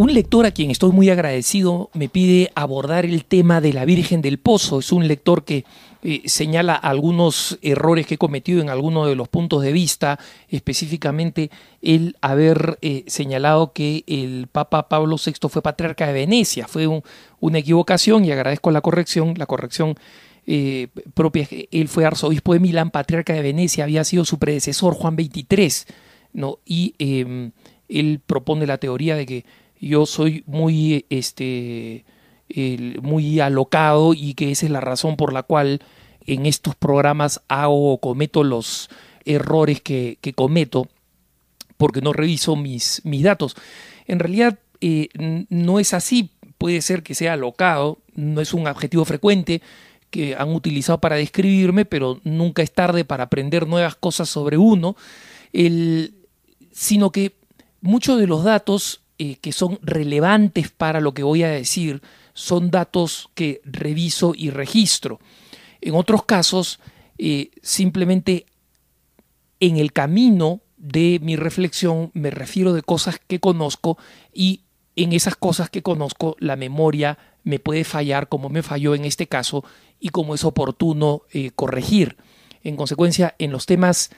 Un lector a quien estoy muy agradecido me pide abordar el tema de la Virgen del Pozo. Es un lector que eh, señala algunos errores que he cometido en algunos de los puntos de vista, específicamente el haber eh, señalado que el Papa Pablo VI fue patriarca de Venecia. Fue una equivocación y agradezco la corrección. La corrección eh, propia, él fue arzobispo de Milán, patriarca de Venecia, había sido su predecesor Juan XXIII, ¿no? y em, él propone la teoría de que yo soy muy, este, muy alocado y que esa es la razón por la cual en estos programas hago o cometo los errores que, cometo porque no reviso mis, mis datos. En realidad eh, no es así, puede ser que sea alocado, no es un adjetivo frecuente que han utilizado para describirme, pero nunca es tarde para aprender nuevas cosas sobre uno, sino que muchos de los datos eh, que son relevantes para lo que voy a decir son datos que reviso y registro. En otros casos, eh, simplemente en el camino de mi reflexión me refiero de cosas que conozco y en esas cosas que conozco la memoria me puede fallar como me falló en este caso y como es oportuno eh, corregir. En consecuencia, en los temas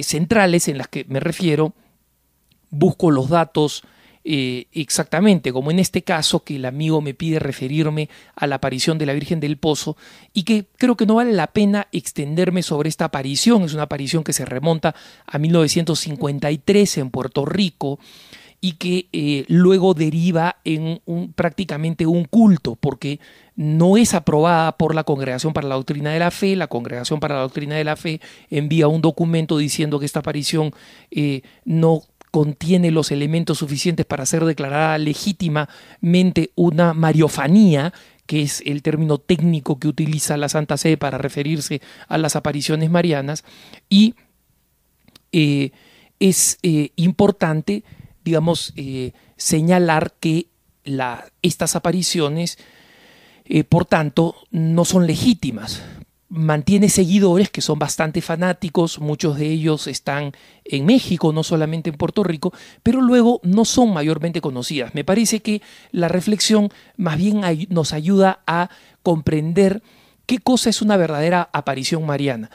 centrales en los que me refiero, busco los datos eh, exactamente, como en este caso que el amigo me pide referirme a la aparición de la Virgen del Pozo y que creo que no vale la pena extenderme sobre esta aparición, es una aparición que se remonta a 1953 en Puerto Rico y que eh, luego deriva en un, prácticamente un culto, porque no es aprobada por la Congregación para la Doctrina de la Fe. La Congregación para la Doctrina de la Fe envía un documento diciendo que esta aparición eh, no contiene los elementos suficientes para ser declarada legítimamente una mariofanía, que es el término técnico que utiliza la Santa Sede para referirse a las apariciones marianas, y eh, es eh, importante, digamos, eh, señalar que estas apariciones, por tanto, no son legítimas, mantiene seguidores que son bastante fanáticos, muchos de ellos están en México, no solamente en Puerto Rico, pero luego no son mayormente conocidas. Me parece que la reflexión más bien nos ayuda a comprender qué cosa es una verdadera aparición mariana.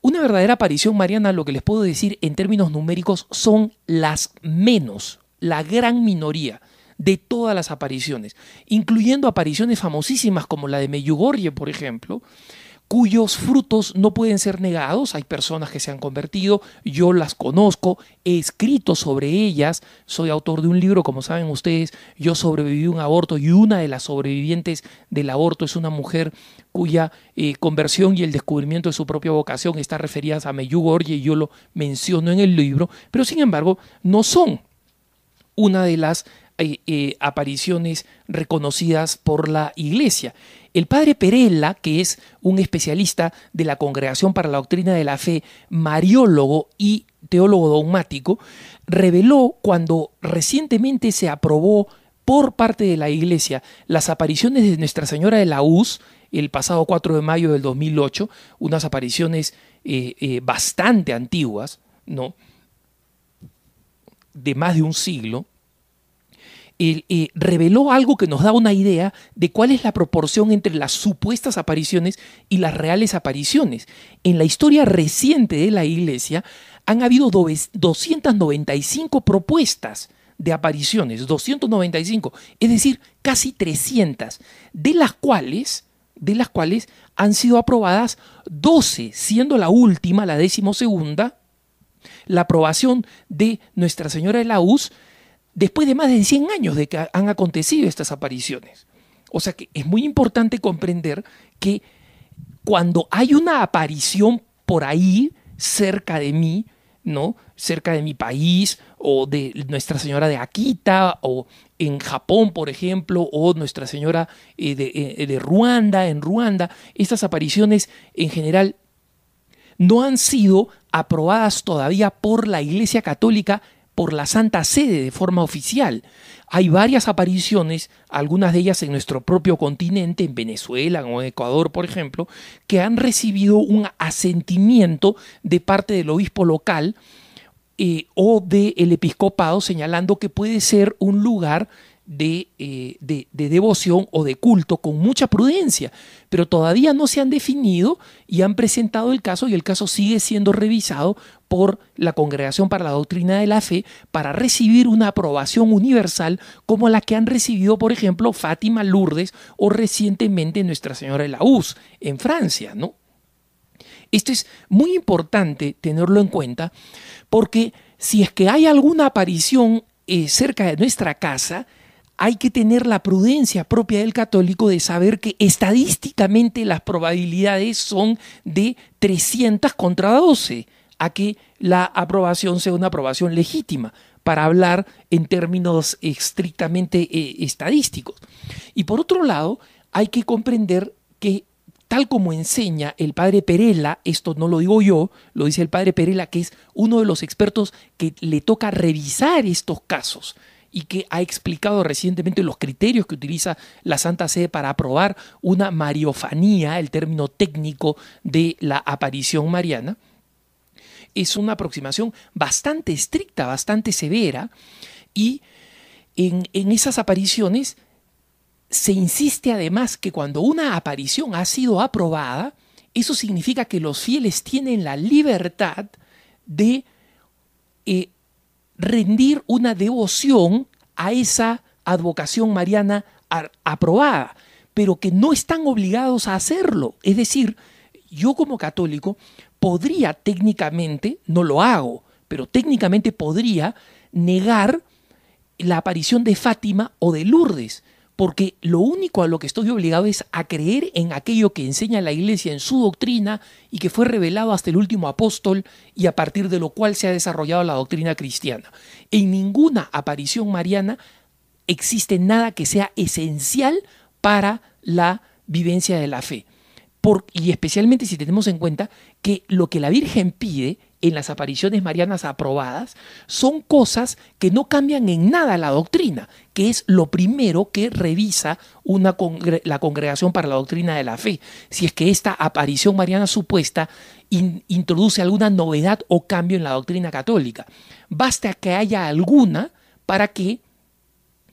Una verdadera aparición mariana, lo que les puedo decir en términos numéricos, son las menos, la gran minoría de todas las apariciones, incluyendo apariciones famosísimas como la de Meyugorje, por ejemplo, cuyos frutos no pueden ser negados. Hay personas que se han convertido, yo las conozco, he escrito sobre ellas, soy autor de un libro, como saben ustedes, yo sobreviví a un aborto y una de las sobrevivientes del aborto es una mujer cuya eh, conversión y el descubrimiento de su propia vocación está referidas a Meyugorje y yo lo menciono en el libro, pero sin embargo no son una de las eh, apariciones reconocidas por la Iglesia. El padre Perella, que es un especialista de la Congregación para la Doctrina de la Fe, mariólogo y teólogo dogmático, reveló cuando recientemente se aprobó por parte de la Iglesia las apariciones de Nuestra Señora de la Uz el pasado 4 de mayo del 2008, unas apariciones eh, eh, bastante antiguas, ¿no? de más de un siglo, reveló algo que nos da una idea de cuál es la proporción entre las supuestas apariciones y las reales apariciones. En la historia reciente de la Iglesia han habido 295 propuestas de apariciones, 295, es decir, casi 300, de las cuales de las cuales han sido aprobadas 12, siendo la última, la decimosegunda, la aprobación de Nuestra Señora de la Uz, después de más de 100 años de que han acontecido estas apariciones. O sea que es muy importante comprender que cuando hay una aparición por ahí, cerca de mí, ¿no? Cerca de mi país, o de Nuestra Señora de Akita, o en Japón, por ejemplo, o Nuestra Señora eh, eh, de Ruanda, en Ruanda, estas apariciones en general no han sido aprobadas todavía por la Iglesia Católica por la Santa Sede de forma oficial. Hay varias apariciones, algunas de ellas en nuestro propio continente, en Venezuela o en Ecuador, por ejemplo, que han recibido un asentimiento de parte del obispo local eh, o del el episcopado señalando que puede ser un lugar eh, de, de, devoción o de culto con mucha prudencia, pero todavía no se han definido y han presentado el caso y el caso sigue siendo revisado por la Congregación para la Doctrina de la Fe para recibir una aprobación universal como la que han recibido, por ejemplo, Fátima Lourdes o recientemente Nuestra Señora de la Uz en Francia, ¿no? Esto es muy importante tenerlo en cuenta porque si es que hay alguna aparición eh, cerca de nuestra casa, hay que tener la prudencia propia del católico de saber que estadísticamente las probabilidades son de 300 contra 12 a que la aprobación sea una aprobación legítima, para hablar en términos estrictamente eh, estadísticos. Y por otro lado, hay que comprender que tal como enseña el padre Perela, esto no lo digo yo, lo dice el padre Perela, que es uno de los expertos que le toca revisar estos casos y que ha explicado recientemente los criterios que utiliza la Santa Sede para aprobar una mariofanía, el término técnico de la aparición mariana, es una aproximación bastante estricta, bastante severa, y en, esas apariciones se insiste además que cuando una aparición ha sido aprobada, eso significa que los fieles tienen la libertad de eh, rendir una devoción a esa advocación mariana aprobada, pero que no están obligados a hacerlo. Es decir, yo como católico podría técnicamente, no lo hago, pero técnicamente podría negar la aparición de Fátima o de Lourdes, porque lo único a lo que estoy obligado es a creer en aquello que enseña la Iglesia en su doctrina y que fue revelado hasta el último apóstol y a partir de lo cual se ha desarrollado la doctrina cristiana. En ninguna aparición mariana existe nada que sea esencial para la vivencia de la fe y especialmente si tenemos en cuenta que lo que la Virgen pide en las apariciones marianas aprobadas son cosas que no cambian en nada la doctrina, que es lo primero que revisa una la congregación para la doctrina de la fe. Si es que esta aparición mariana supuesta introduce alguna novedad o cambio en la doctrina católica. Basta que haya alguna para que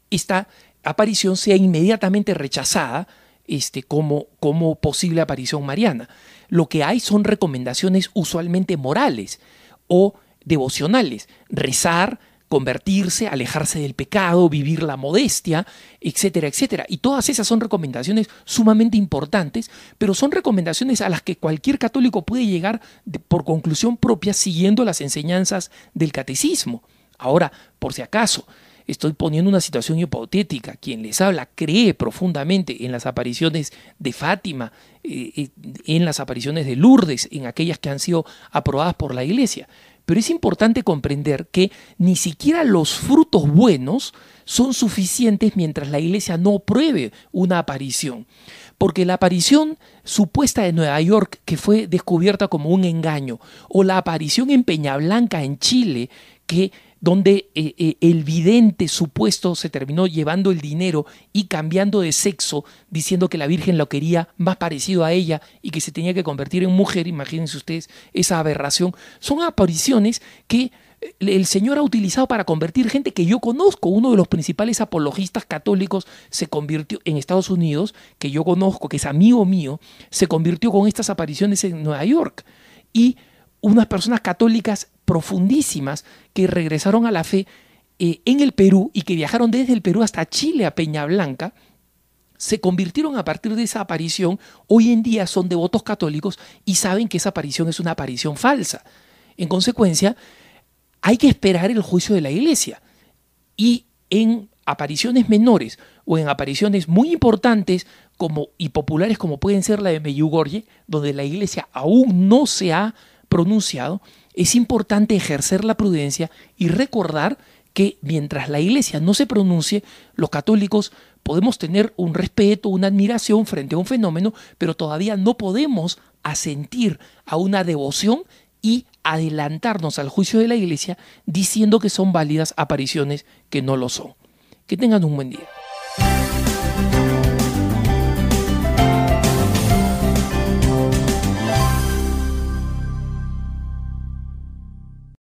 esta aparición sea inmediatamente rechazada este, como, como posible aparición mariana. Lo que hay son recomendaciones usualmente morales o devocionales. Rezar, convertirse, alejarse del pecado, vivir la modestia, etcétera, etcétera. Y todas esas son recomendaciones sumamente importantes, pero son recomendaciones a las que cualquier católico puede llegar por conclusión propia siguiendo las enseñanzas del catecismo. Ahora, por si acaso, Estoy poniendo una situación hipotética. Quien les habla cree profundamente en las apariciones de Fátima, eh, eh, en las apariciones de Lourdes, en aquellas que han sido aprobadas por la Iglesia. Pero es importante comprender que ni siquiera los frutos buenos son suficientes mientras la iglesia no pruebe una aparición. Porque la aparición supuesta de Nueva York, que fue descubierta como un engaño, o la aparición en Peña Blanca en Chile, que donde eh, eh, el vidente supuesto se terminó llevando el dinero y cambiando de sexo, diciendo que la Virgen lo quería más parecido a ella y que se tenía que convertir en mujer, imagínense ustedes esa aberración, son apariciones que eh, el Señor ha utilizado para convertir gente que yo conozco. Uno de los principales apologistas católicos se convirtió en Estados Unidos, que yo conozco, que es amigo mío, se convirtió con estas apariciones en Nueva York. Y unas personas católicas profundísimas que regresaron a la fe eh, en el Perú y que viajaron desde el Perú hasta Chile a Peña Blanca, se convirtieron a partir de esa aparición, hoy en día son devotos católicos y saben que esa aparición es una aparición falsa. En consecuencia, hay que esperar el juicio de la iglesia. Y en apariciones menores o en apariciones muy importantes como, y populares como pueden ser la de Meyugorje, donde la iglesia aún no se ha pronunciado, es importante ejercer la prudencia y recordar que mientras la Iglesia no se pronuncie, los católicos podemos tener un respeto, una admiración frente a un fenómeno, pero todavía no podemos asentir a una devoción y adelantarnos al juicio de la Iglesia diciendo que son válidas apariciones que no lo son. Que tengan un buen día.